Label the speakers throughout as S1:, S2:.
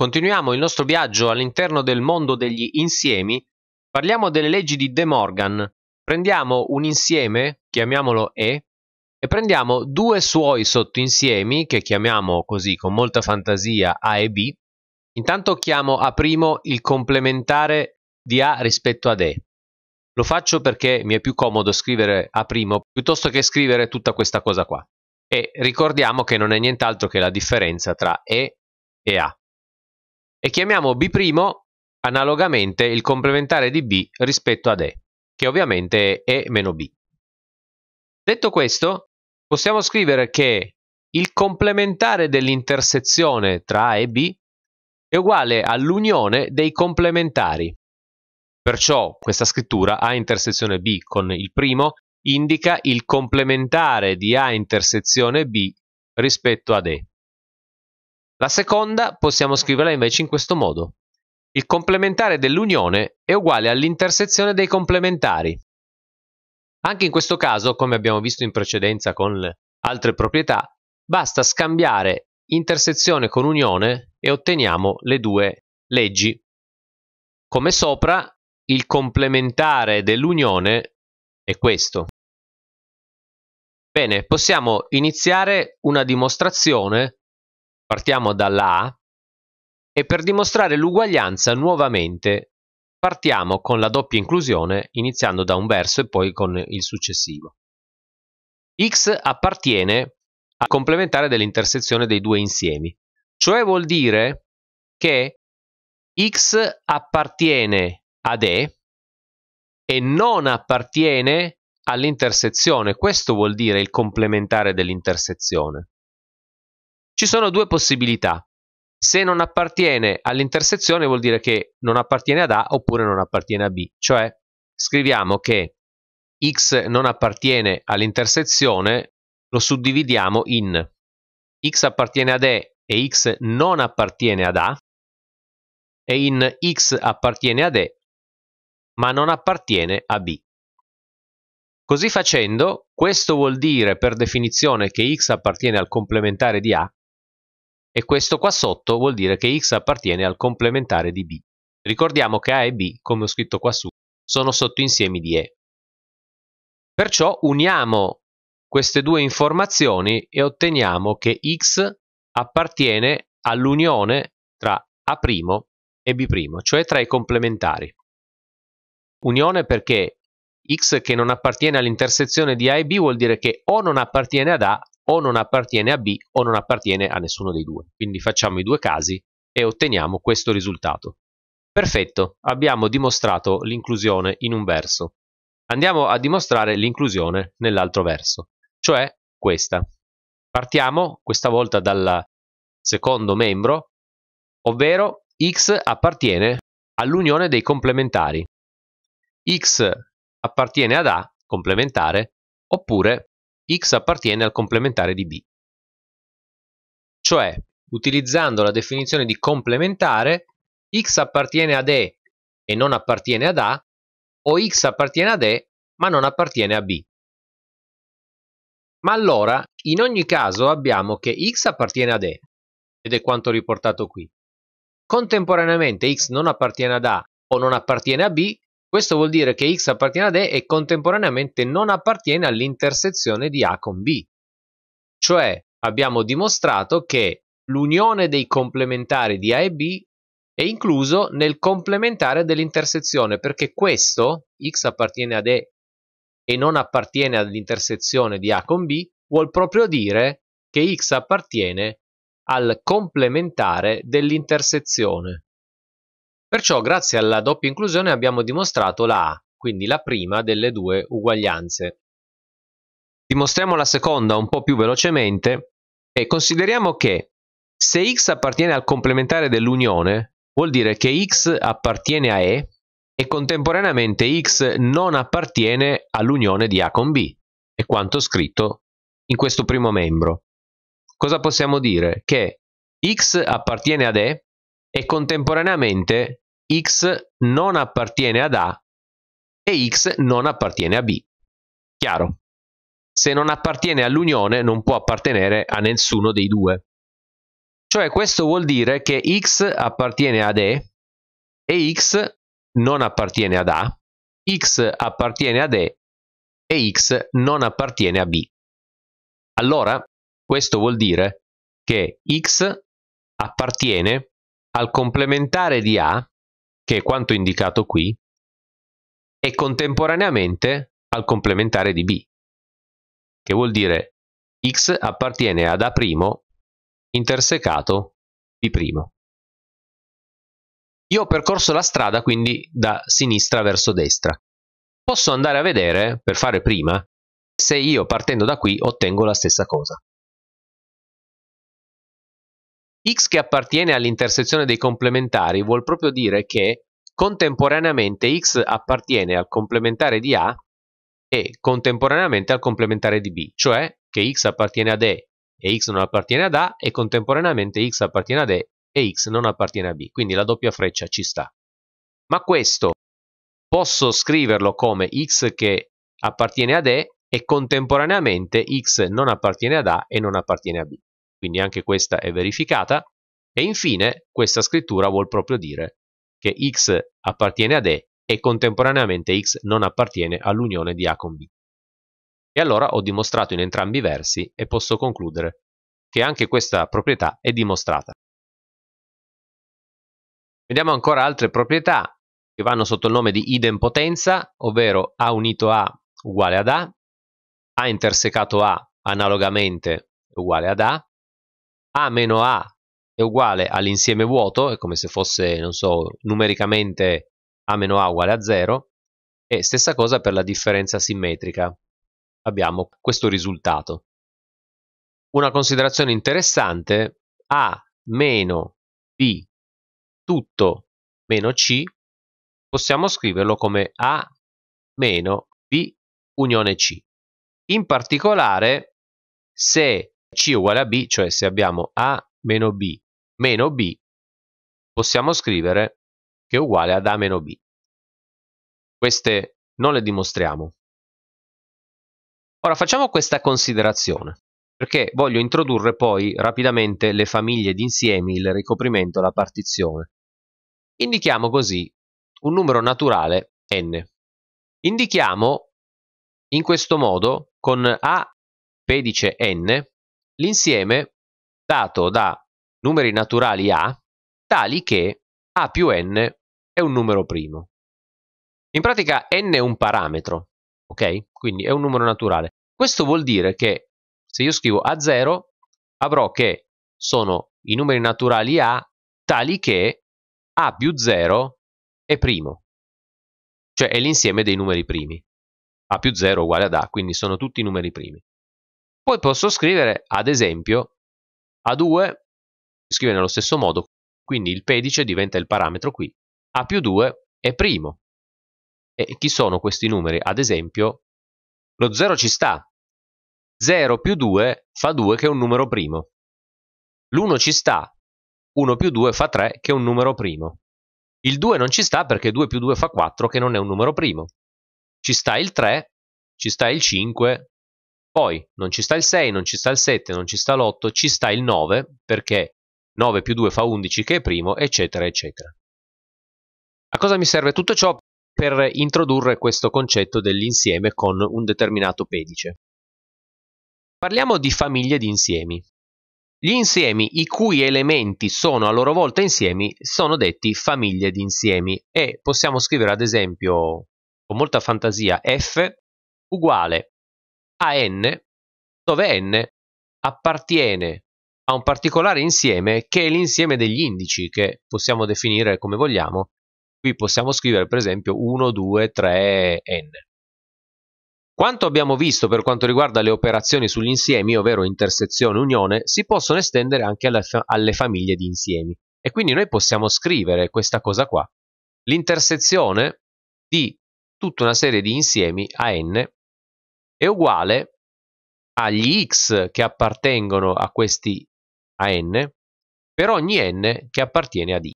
S1: Continuiamo il nostro viaggio all'interno del mondo degli insiemi. Parliamo delle leggi di De Morgan. Prendiamo un insieme, chiamiamolo E, e prendiamo due suoi sottoinsiemi, che chiamiamo così con molta fantasia A e B. Intanto chiamo A' il complementare di A rispetto ad E. Lo faccio perché mi è più comodo scrivere A' piuttosto che scrivere tutta questa cosa qua. E ricordiamo che non è nient'altro che la differenza tra E e A. E chiamiamo B' analogamente il complementare di B rispetto ad E, che ovviamente è E B. Detto questo, possiamo scrivere che il complementare dell'intersezione tra A e B è uguale all'unione dei complementari. Perciò questa scrittura A intersezione B con il primo indica il complementare di A intersezione B rispetto ad E. La seconda possiamo scriverla invece in questo modo. Il complementare dell'unione è uguale all'intersezione dei complementari. Anche in questo caso, come abbiamo visto in precedenza con altre proprietà, basta scambiare intersezione con unione e otteniamo le due leggi. Come sopra, il complementare dell'unione è questo. Bene, possiamo iniziare una dimostrazione Partiamo dalla e per dimostrare l'uguaglianza nuovamente partiamo con la doppia inclusione iniziando da un verso e poi con il successivo. X appartiene al complementare dell'intersezione dei due insiemi, cioè vuol dire che X appartiene ad E e non appartiene all'intersezione, questo vuol dire il complementare dell'intersezione. Ci sono due possibilità. Se non appartiene all'intersezione vuol dire che non appartiene ad A oppure non appartiene a B, cioè scriviamo che x non appartiene all'intersezione, lo suddividiamo in x appartiene ad E e x non appartiene ad A e in x appartiene ad E ma non appartiene a B. Così facendo, questo vuol dire per definizione che x appartiene al complementare di A e questo qua sotto vuol dire che x appartiene al complementare di b. Ricordiamo che A e B, come ho scritto qua su, sono sottoinsiemi di E. Perciò uniamo queste due informazioni e otteniamo che x appartiene all'unione tra A' e B', cioè tra i complementari. Unione perché x che non appartiene all'intersezione di A e B vuol dire che o non appartiene ad A o non appartiene a B o non appartiene a nessuno dei due. Quindi facciamo i due casi e otteniamo questo risultato. Perfetto, abbiamo dimostrato l'inclusione in un verso. Andiamo a dimostrare l'inclusione nell'altro verso, cioè questa. Partiamo questa volta dal secondo membro, ovvero x appartiene all'unione dei complementari. x appartiene ad A, complementare, oppure x appartiene al complementare di b. Cioè, utilizzando la definizione di complementare, x appartiene ad E e non appartiene ad A, o x appartiene ad E ma non appartiene a B. Ma allora, in ogni caso abbiamo che x appartiene ad E, ed è quanto riportato qui. Contemporaneamente x non appartiene ad A o non appartiene a B, questo vuol dire che x appartiene ad E e contemporaneamente non appartiene all'intersezione di A con B. Cioè abbiamo dimostrato che l'unione dei complementari di A e B è incluso nel complementare dell'intersezione perché questo, x appartiene ad E e non appartiene all'intersezione di A con B, vuol proprio dire che x appartiene al complementare dell'intersezione. Perciò grazie alla doppia inclusione abbiamo dimostrato la A, quindi la prima delle due uguaglianze. Dimostriamo la seconda un po' più velocemente e consideriamo che se x appartiene al complementare dell'unione, vuol dire che x appartiene a E e contemporaneamente x non appartiene all'unione di A con B, è quanto scritto in questo primo membro. Cosa possiamo dire? Che x appartiene ad E e contemporaneamente x non appartiene ad A e x non appartiene a B. Chiaro? Se non appartiene all'unione non può appartenere a nessuno dei due. Cioè questo vuol dire che x appartiene ad E e x non appartiene ad A, x appartiene ad E e x non appartiene a B. Allora questo vuol dire che x appartiene al complementare di A che è quanto indicato qui, e contemporaneamente al complementare di B, che vuol dire x appartiene ad A' intersecato B'. Io ho percorso la strada quindi da sinistra verso destra. Posso andare a vedere, per fare prima, se io partendo da qui ottengo la stessa cosa x che appartiene all'intersezione dei complementari vuol proprio dire che contemporaneamente x appartiene al complementare di A e contemporaneamente al complementare di B, cioè che x appartiene ad E e x non appartiene ad A e contemporaneamente x appartiene ad E e x non appartiene a B, quindi la doppia freccia ci sta. Ma questo posso scriverlo come x che appartiene ad E e contemporaneamente x non appartiene ad A e non appartiene a B quindi anche questa è verificata. E infine questa scrittura vuol proprio dire che x appartiene ad E e contemporaneamente x non appartiene all'unione di A con B. E allora ho dimostrato in entrambi i versi e posso concludere che anche questa proprietà è dimostrata. Vediamo ancora altre proprietà che vanno sotto il nome di idempotenza, ovvero A unito A uguale ad A, A intersecato A analogamente uguale ad A, a meno A è uguale all'insieme vuoto, è come se fosse, non so, numericamente A meno A uguale a 0, e stessa cosa per la differenza simmetrica. Abbiamo questo risultato. Una considerazione interessante, A meno B tutto meno C, possiamo scriverlo come A meno B unione C. In particolare, se c uguale a B, cioè se abbiamo A meno B meno B, possiamo scrivere che è uguale ad A meno B. Queste non le dimostriamo. Ora facciamo questa considerazione, perché voglio introdurre poi rapidamente le famiglie di insiemi, il ricoprimento, la partizione. Indichiamo così un numero naturale n. Indichiamo in questo modo con A pedice n l'insieme dato da numeri naturali A tali che A più n è un numero primo. In pratica n è un parametro, ok? Quindi è un numero naturale. Questo vuol dire che se io scrivo A0 avrò che sono i numeri naturali A tali che A più 0 è primo, cioè è l'insieme dei numeri primi. A più 0 uguale ad A, quindi sono tutti numeri primi. Poi posso scrivere, ad esempio, A2 scrive nello stesso modo, quindi il pedice diventa il parametro qui, A più 2 è primo. E chi sono questi numeri? Ad esempio, lo 0 ci sta, 0 più 2 fa 2 che è un numero primo. L'1 ci sta, 1 più 2 fa 3 che è un numero primo. Il 2 non ci sta perché 2 più 2 fa 4 che non è un numero primo. Ci sta il 3, ci sta il 5, poi non ci sta il 6, non ci sta il 7, non ci sta l'8, ci sta il 9 perché 9 più 2 fa 11 che è primo, eccetera, eccetera. A cosa mi serve tutto ciò? Per introdurre questo concetto dell'insieme con un determinato pedice. Parliamo di famiglie di insiemi. Gli insiemi i cui elementi sono a loro volta insiemi sono detti famiglie di insiemi e possiamo scrivere ad esempio con molta fantasia f uguale a "n", dove "n" appartiene a un particolare insieme che è l'insieme degli indici che possiamo definire come vogliamo. Qui possiamo scrivere per esempio 1, 2, 3, n. Quanto abbiamo visto per quanto riguarda le operazioni sugli insiemi, ovvero intersezione, unione, si possono estendere anche alle, alle famiglie di insiemi. E quindi noi possiamo scrivere questa cosa qua. L'intersezione di tutta una serie di insiemi a n è uguale agli x che appartengono a questi a n per ogni n che appartiene ad i.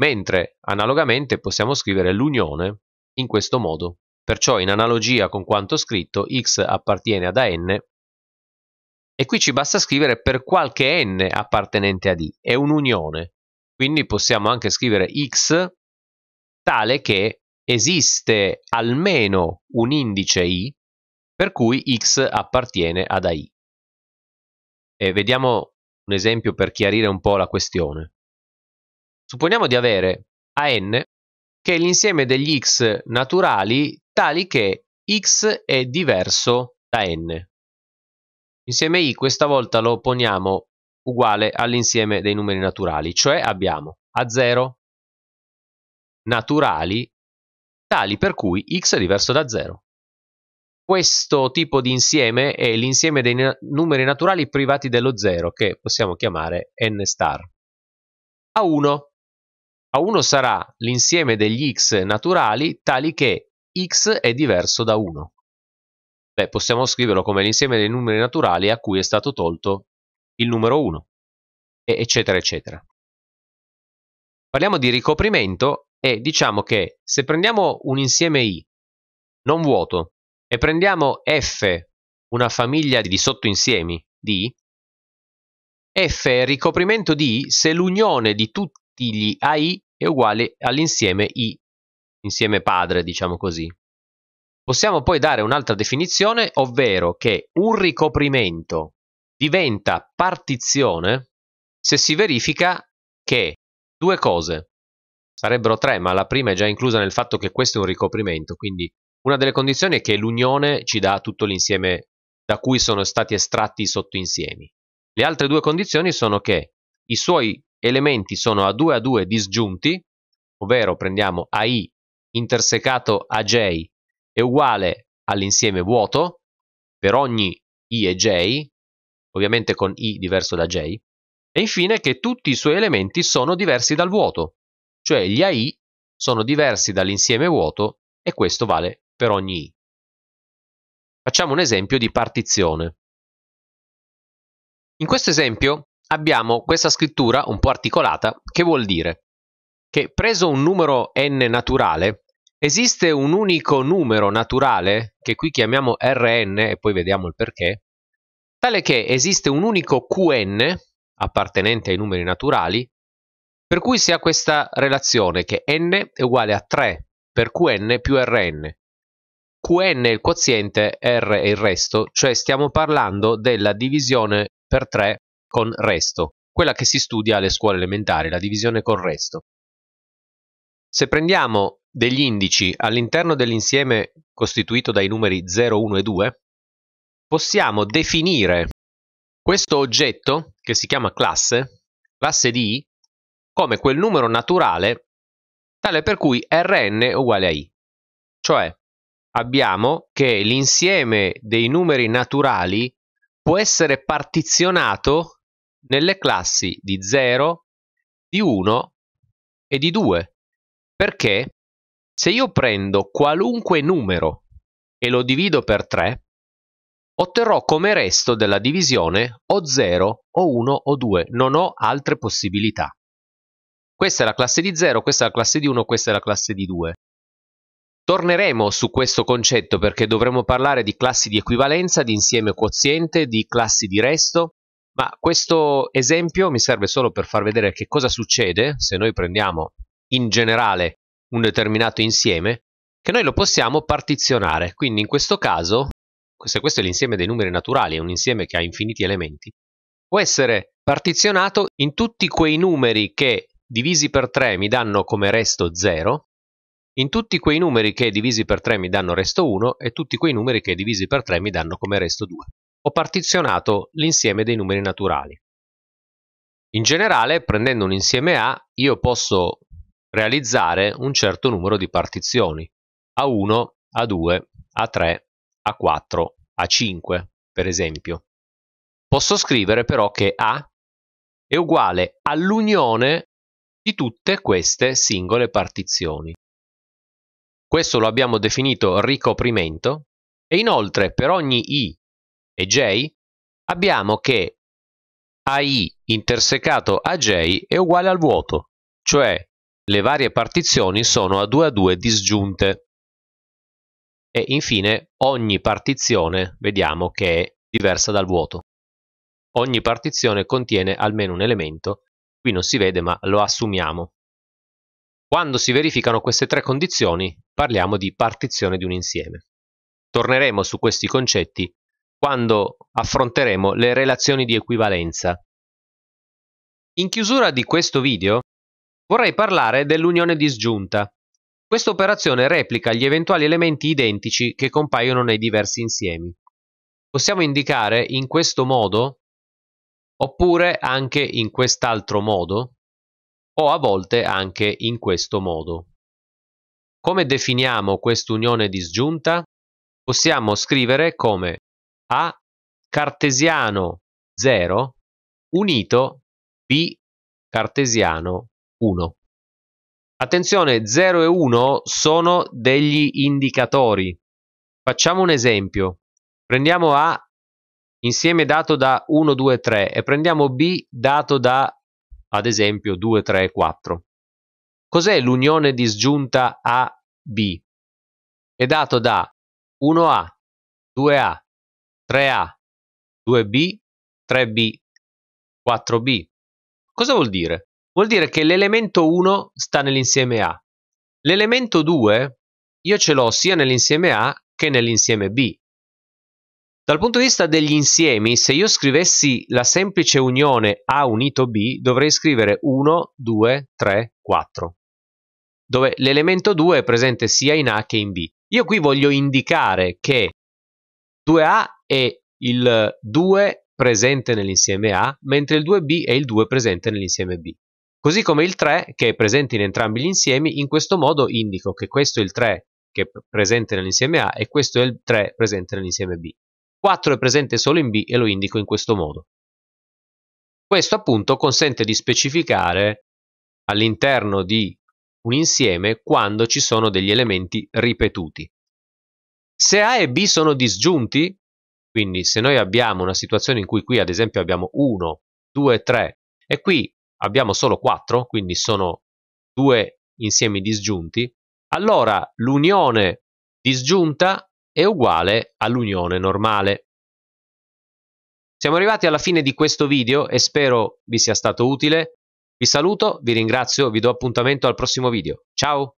S1: Mentre analogamente possiamo scrivere l'unione in questo modo. Perciò in analogia con quanto scritto x appartiene ad a n e qui ci basta scrivere per qualche n appartenente ad i, è un'unione. Quindi possiamo anche scrivere x tale che esiste almeno un indice i per cui x appartiene ad AI. E vediamo un esempio per chiarire un po' la questione. Supponiamo di avere a n che è l'insieme degli x naturali tali che x è diverso da n. L'insieme i questa volta lo poniamo uguale all'insieme dei numeri naturali, cioè abbiamo a0 naturali tali per cui x è diverso da 0 questo tipo di insieme è l'insieme dei na- numeri naturali privati dello zero, che possiamo chiamare n star. A1. A1 sarà l'insieme degli x naturali tali che x è diverso da 1. Beh, possiamo scriverlo come l'insieme dei numeri naturali a cui è stato tolto il numero 1, eccetera, eccetera. Parliamo di ricoprimento e diciamo che se prendiamo un insieme i non vuoto e prendiamo F, una famiglia di sottoinsiemi di F è ricoprimento di I se l'unione di tutti gli AI è uguale all'insieme I, insieme padre, diciamo così. Possiamo poi dare un'altra definizione, ovvero che un ricoprimento diventa partizione se si verifica che due cose, sarebbero tre, ma la prima è già inclusa nel fatto che questo è un ricoprimento, quindi una delle condizioni è che l'unione ci dà tutto l'insieme da cui sono stati estratti i sottoinsiemi. Le altre due condizioni sono che i suoi elementi sono a 2 a 2 disgiunti, ovvero prendiamo AI intersecato a J è uguale all'insieme vuoto per ogni I e J, ovviamente con I diverso da J, e infine che tutti i suoi elementi sono diversi dal vuoto, cioè gli AI sono diversi dall'insieme vuoto e questo vale per ogni i. Facciamo un esempio di partizione. In questo esempio abbiamo questa scrittura un po' articolata che vuol dire che preso un numero n naturale esiste un unico numero naturale che qui chiamiamo Rn e poi vediamo il perché tale che esiste un unico Qn appartenente ai numeri naturali per cui si ha questa relazione che n è uguale a 3 per Qn più Rn Qn è il quoziente, R è il resto, cioè stiamo parlando della divisione per 3 con resto, quella che si studia alle scuole elementari, la divisione con resto. Se prendiamo degli indici all'interno dell'insieme costituito dai numeri 0, 1 e 2, possiamo definire questo oggetto, che si chiama classe, classe di I, come quel numero naturale tale per cui Rn è uguale a I. Cioè, abbiamo che l'insieme dei numeri naturali può essere partizionato nelle classi di 0, di 1 e di 2, perché se io prendo qualunque numero e lo divido per 3, otterrò come resto della divisione o 0 o 1 o 2, non ho altre possibilità. Questa è la classe di 0, questa è la classe di 1, questa è la classe di 2. Torneremo su questo concetto perché dovremo parlare di classi di equivalenza, di insieme quoziente, di classi di resto, ma questo esempio mi serve solo per far vedere che cosa succede se noi prendiamo in generale un determinato insieme, che noi lo possiamo partizionare. Quindi in questo caso, se questo è l'insieme dei numeri naturali, è un insieme che ha infiniti elementi, può essere partizionato in tutti quei numeri che divisi per 3 mi danno come resto 0 in tutti quei numeri che divisi per 3 mi danno resto 1 e tutti quei numeri che divisi per 3 mi danno come resto 2. Ho partizionato l'insieme dei numeri naturali. In generale, prendendo un insieme A, io posso realizzare un certo numero di partizioni, A1, A2, A3, A4, A5, per esempio. Posso scrivere però che A è uguale all'unione di tutte queste singole partizioni. Questo lo abbiamo definito ricoprimento e inoltre per ogni i e j abbiamo che ai intersecato a j è uguale al vuoto, cioè le varie partizioni sono a 2 a 2 disgiunte. E infine ogni partizione vediamo che è diversa dal vuoto. Ogni partizione contiene almeno un elemento, qui non si vede ma lo assumiamo. Quando si verificano queste tre condizioni, parliamo di partizione di un insieme. Torneremo su questi concetti quando affronteremo le relazioni di equivalenza. In chiusura di questo video vorrei parlare dell'unione disgiunta. Questa operazione replica gli eventuali elementi identici che compaiono nei diversi insiemi. Possiamo indicare in questo modo oppure anche in quest'altro modo o a volte anche in questo modo. Come definiamo quest'unione disgiunta? Possiamo scrivere come A cartesiano 0 unito B cartesiano 1. Attenzione, 0 e 1 sono degli indicatori. Facciamo un esempio. Prendiamo A insieme dato da 1, 2, 3 e prendiamo B dato da ad esempio 2, 3 e 4. Cos'è l'unione disgiunta A-B? È dato da 1A, 2A, 3A, 2B, 3B, 4B. Cosa vuol dire? Vuol dire che l'elemento 1 sta nell'insieme A. L'elemento 2 io ce l'ho sia nell'insieme A che nell'insieme B. Dal punto di vista degli insiemi, se io scrivessi la semplice unione A unito B, dovrei scrivere 1, 2, 3, 4, dove l'elemento 2 è presente sia in A che in B. Io qui voglio indicare che 2A è il 2 presente nell'insieme A, mentre il 2B è il 2 presente nell'insieme B. Così come il 3, che è presente in entrambi gli insiemi, in questo modo indico che questo è il 3 che è presente nell'insieme A e questo è il 3 presente nell'insieme B. 4 è presente solo in B e lo indico in questo modo. Questo appunto consente di specificare all'interno di un insieme quando ci sono degli elementi ripetuti. Se A e B sono disgiunti, quindi se noi abbiamo una situazione in cui qui ad esempio abbiamo 1, 2, 3 e qui abbiamo solo 4, quindi sono due insiemi disgiunti, allora l'unione disgiunta è uguale all'unione normale. Siamo arrivati alla fine di questo video e spero vi sia stato utile. Vi saluto, vi ringrazio, vi do appuntamento al prossimo video. Ciao!